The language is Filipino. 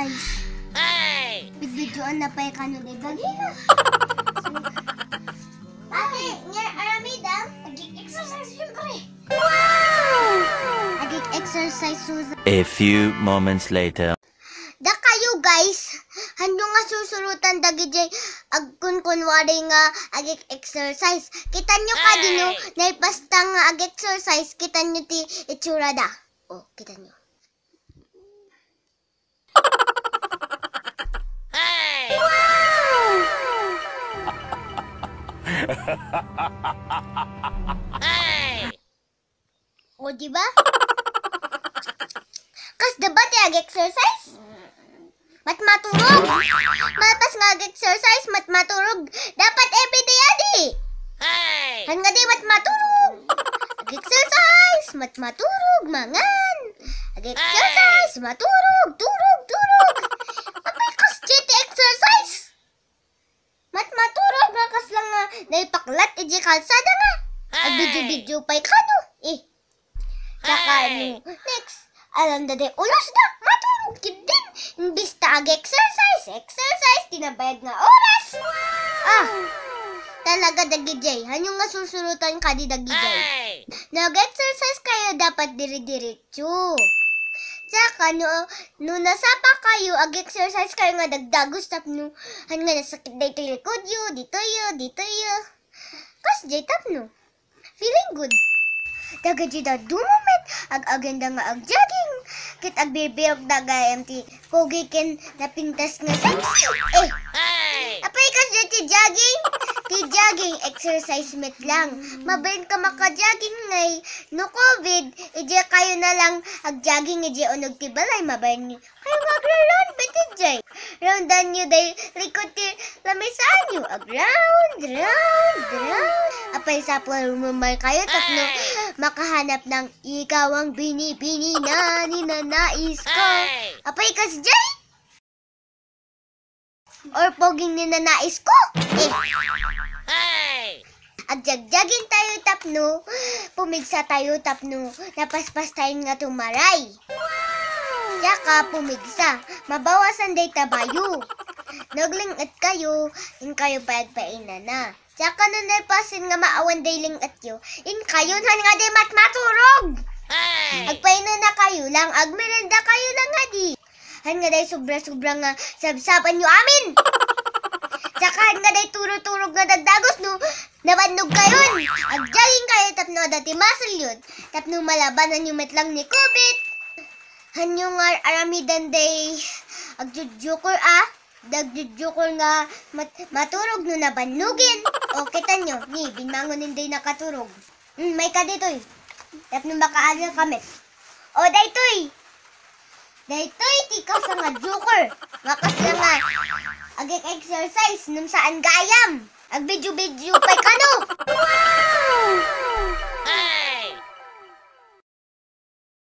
size. Ay! Bigvidyoan na pa yung kano ni Dalina. Mami, nga aramida, nag-exercise syempre. Wow! Nag-exercise Susan. A few moments later. Da kayo guys, hando nga susurutan dagi jay agkun kunwari nga agik exercise. Kita nyo ka dino, naipasta nga agik exercise, kita nyo ti itsura da. Oh, kita nyo. hey! O, diba? Kas diba tiyag exercise? Mat maturog! Matas nga exercise, mat maturog! Dapat everyday adi! Hey! Han nga di mat maturog! Ag-exercise, mat maturog, mangan! Ag-exercise, maturog, turog! Aklat, iji kalsada nga. Ay. Bidyo-bidyo pa'y kano. Eh. Tsaka, ano, next. Alam da de, ulos da. matulog kid din. Imbis tag exercise, exercise, tinabayad na oras. Wow. Ah, talaga da dagijay. Hanyo nga susurutan ka di dagijay. Nag-exercise kayo dapat diri-diretso. Tsaka, no, no nasapa kayo, ag-exercise kayo nga dagdagos, tap no, han nga nasakit dito likod yu, dito yu, dito yu. Mas jetap no. Feeling good. Daga jida dumumit, ag agenda nga ag jogging. Kit ag bibiyok daga MT. Pogi ken napintas nga sexy. Eh. Hey. Apay ka jud ti jogging. Ti jogging exercise met lang. Mabain ka maka-jogging ngay. No COVID, ije kayo na lang ag jogging ije unog ti balay mabain ni. Kayo magraron bitin jay round nyo dahil likod ti lamisan nyo. Ag ah, round, round, round. Apay sa pulumumay kayo tapno makahanap ng ikaw ang binibini na ninanais ko. Apay kas jay? Or poging ninanais ko? Eh. At jagjagin tayo tapno, pumigsa tayo tapno, napaspas tayo nga tumaray. Wow! Saka pumigsa, Mabawasan ang day tabayo. Naglingat kayo, in kayo pagpaina na. Saka na nalpasin nga maawan day lingat yo, in kayo na nga day matmaturog. Ay! Agpaina na kayo lang, agmerenda kayo lang nga di. Han nga day sobra-sobra nga sabsapan yo amin. Saka nga day turo-turog nga dagdagos no, nabanog kayon. Agjaging kayo tapno dati masal yun. Tapno malabanan yung metlang ni Kubit hanyungar aramidan day agjujukor ah dagjujukor nga mat maturog no nabanlugin o kita nyo ni binmangon day nakaturog mm, may ka ditoy tap nung makaagal kami o daytoy daytoy tikaw sa nga jukor makas na nga agik exercise nung saan gayam ag video video pa kano wow